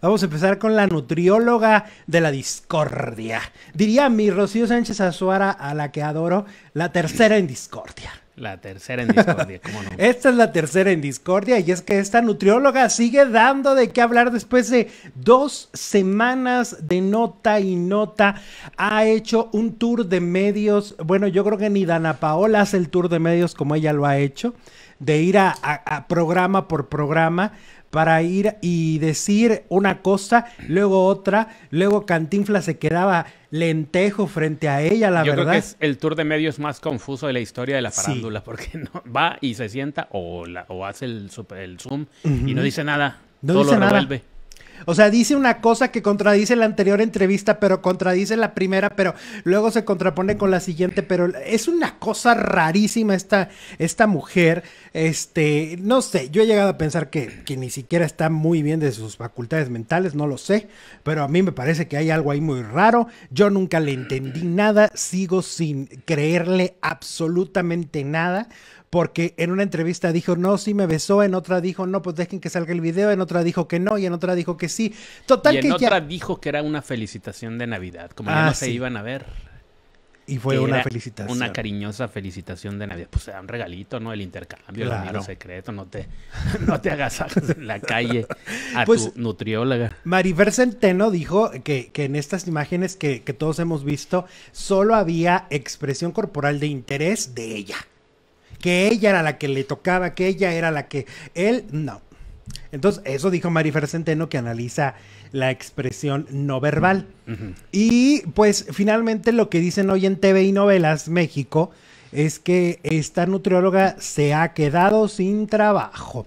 Vamos a empezar con la nutrióloga de la discordia. Diría mi Rocío Sánchez Azuara, a la que adoro, la tercera en discordia. La tercera en discordia, ¿cómo no? Esta es la tercera en discordia y es que esta nutrióloga sigue dando de qué hablar después de dos semanas de nota y nota. Ha hecho un tour de medios, bueno, yo creo que ni Dana Paola hace el tour de medios como ella lo ha hecho, de ir a, a programa por programa para ir y decir una cosa, luego otra, luego Cantinflas se quedaba lentejo frente a ella, la verdad. es el tour de medios más confuso de la historia de la farándula, porque no, va y se sienta o, la, o hace el, el zoom y no dice nada, no todo lo revuelve. Nada. O sea, dice una cosa que contradice la anterior entrevista, pero contradice la primera, pero luego se contrapone con la siguiente, pero es una cosa rarísima esta, esta mujer. Este, no sé, yo he llegado a pensar que, que ni siquiera está muy bien de sus facultades mentales, no lo sé, pero a mí me parece que hay algo ahí muy raro. Yo nunca le entendí nada, sigo sin creerle absolutamente nada porque en una entrevista dijo, no, sí me besó, en otra dijo, no, pues dejen que salga el video, en otra dijo que no, y en otra dijo que sí. Total y en otra dijo que era una felicitación de Navidad, como ya ah, no se iban a ver. Y fue una felicitación. Una cariñosa felicitación de Navidad. Pues era un regalito, ¿no? El intercambio, el secreto, no te, no te hagas en la calle a pues, tu nutrióloga. Marifer Centeno dijo que, que en estas imágenes que, que todos hemos visto, solo había expresión corporal de interés de ella que ella era la que le tocaba, que ella era la que él, no. Entonces, eso dijo Marifer Centeno que analiza la expresión no verbal. Y pues finalmente lo que dicen hoy en TV y Novelas México es que esta nutrióloga se ha quedado sin trabajo.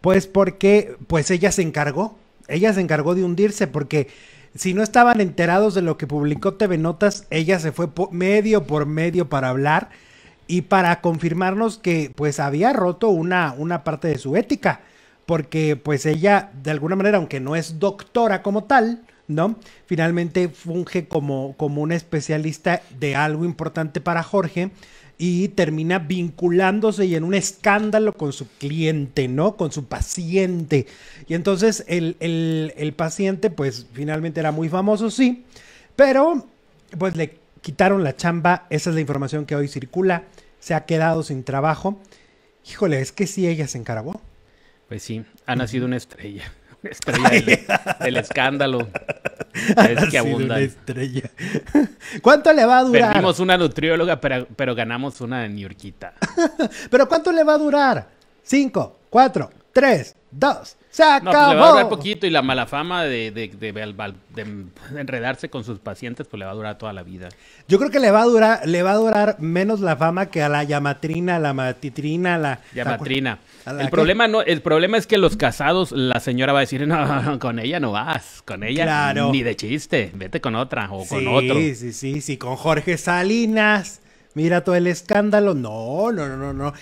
Pues porque pues ella se encargó, ella se encargó de hundirse porque si no estaban enterados de lo que publicó TV Notas, ella se fue medio por medio para hablar y para confirmarnos que pues había roto una, una parte de su ética, porque pues ella de alguna manera, aunque no es doctora como tal, ¿no? Finalmente funge como, como una especialista de algo importante para Jorge y termina vinculándose y en un escándalo con su cliente, ¿no? Con su paciente. Y entonces el, el paciente pues finalmente era muy famoso, sí, pero pues le quitaron la chamba, esa es la información que hoy circula, se ha quedado sin trabajo. Híjole, es que sí, ella se encargó. Pues sí, ha nacido una estrella. Una estrella del, escándalo. Es que abunda. estrella. ¿Cuánto le va a durar? Perdimos una nutrióloga, pero, pero ganamos una niurquita. ¿Pero cuánto le va a durar? Cinco, cuatro, Tres, dos, Se acabó. No, pues, le va a durar poquito y la mala fama de, de, enredarse con sus pacientes, pues le va a durar toda la vida. Yo creo que le va a durar, le va a durar menos la fama que a la llamatrina, la matitrina, la. Llamatrina. el, problema no, el problema es que los casados, la señora va a decir, no, con ella no vas, con ella ni de chiste, vete con otra o con otro. Sí, sí, sí, sí, con Jorge Salinas. Mira todo el escándalo. no, no, no, no.